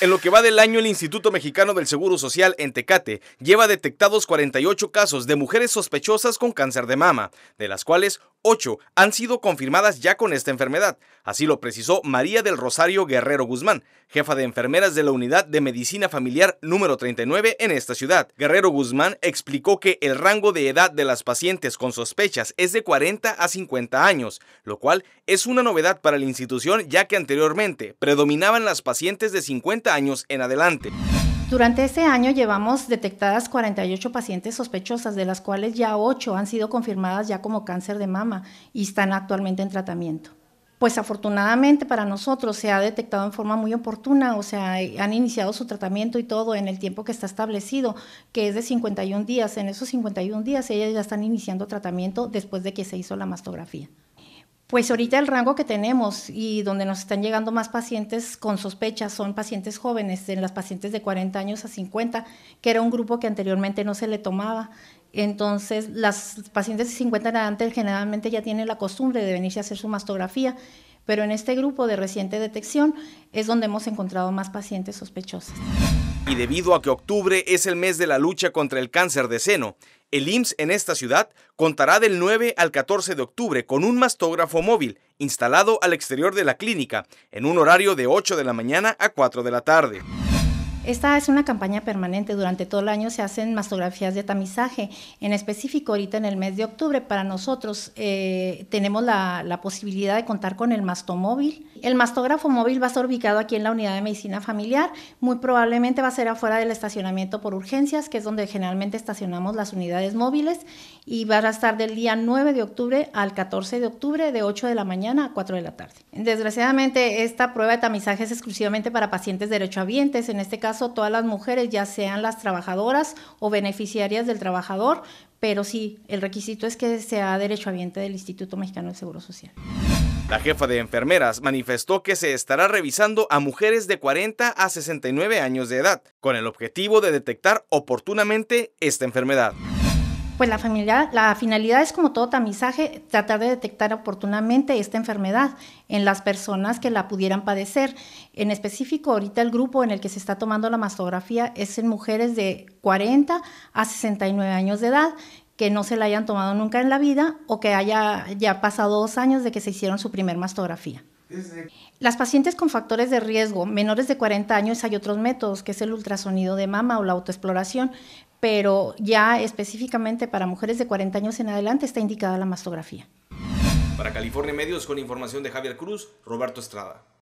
En lo que va del año, el Instituto Mexicano del Seguro Social en Tecate lleva detectados 48 casos de mujeres sospechosas con cáncer de mama, de las cuales 8 han sido confirmadas ya con esta enfermedad. Así lo precisó María del Rosario Guerrero Guzmán, jefa de enfermeras de la Unidad de Medicina Familiar número 39 en esta ciudad. Guerrero Guzmán explicó que el rango de edad de las pacientes con sospechas es de 40 a 50 años, lo cual es una novedad para la institución ya que anteriormente predominaban las pacientes de 50 años en adelante. Durante este año llevamos detectadas 48 pacientes sospechosas, de las cuales ya 8 han sido confirmadas ya como cáncer de mama y están actualmente en tratamiento. Pues afortunadamente para nosotros se ha detectado en forma muy oportuna, o sea, han iniciado su tratamiento y todo en el tiempo que está establecido, que es de 51 días. En esos 51 días ellas ya están iniciando tratamiento después de que se hizo la mastografía. Pues ahorita el rango que tenemos y donde nos están llegando más pacientes con sospechas son pacientes jóvenes, en las pacientes de 40 años a 50, que era un grupo que anteriormente no se le tomaba. Entonces, las pacientes de 50 en adelante generalmente ya tienen la costumbre de venirse a hacer su mastografía, pero en este grupo de reciente detección es donde hemos encontrado más pacientes sospechosos. Y debido a que octubre es el mes de la lucha contra el cáncer de seno, el IMSS en esta ciudad contará del 9 al 14 de octubre con un mastógrafo móvil instalado al exterior de la clínica en un horario de 8 de la mañana a 4 de la tarde. Esta es una campaña permanente. Durante todo el año se hacen mastografías de tamizaje. En específico, ahorita en el mes de octubre, para nosotros eh, tenemos la, posibilidad de contar con el mastomóvil. El mastógrafo móvil va a estar ubicado aquí en la unidad de medicina familiar. Muy probablemente va a ser afuera del estacionamiento por urgencias, que es donde generalmente estacionamos las unidades móviles. Y va a estar del día 9 de octubre al 14 de octubre, de 8 de la mañana a 4 de la tarde. Desgraciadamente, esta prueba de tamizaje es exclusivamente para pacientes derechohabientes. En este todas las mujeres, ya sean las trabajadoras o beneficiarias del trabajador, pero sí, el requisito es que sea derechohabiente del Instituto Mexicano del Seguro Social. La jefa de enfermeras manifestó que se estará revisando a mujeres de 40 a 69 años de edad, con el objetivo de detectar oportunamente esta enfermedad. Pues la, finalidad es como todo tamizaje, tratar de detectar oportunamente esta enfermedad en las personas que la pudieran padecer. En específico, ahorita el grupo en el que se está tomando la mastografía es en mujeres de 40 a 69 años de edad que no se la hayan tomado nunca en la vida o que haya ya pasado dos años de que se hicieron su primer mastografía. Las pacientes con factores de riesgo menores de 40 años hay otros métodos, que es el ultrasonido de mama o la autoexploración, pero ya específicamente para mujeres de 40 años en adelante está indicada la mastografía. Para California Medios, con información de Javier Cruz, Roberto Estrada.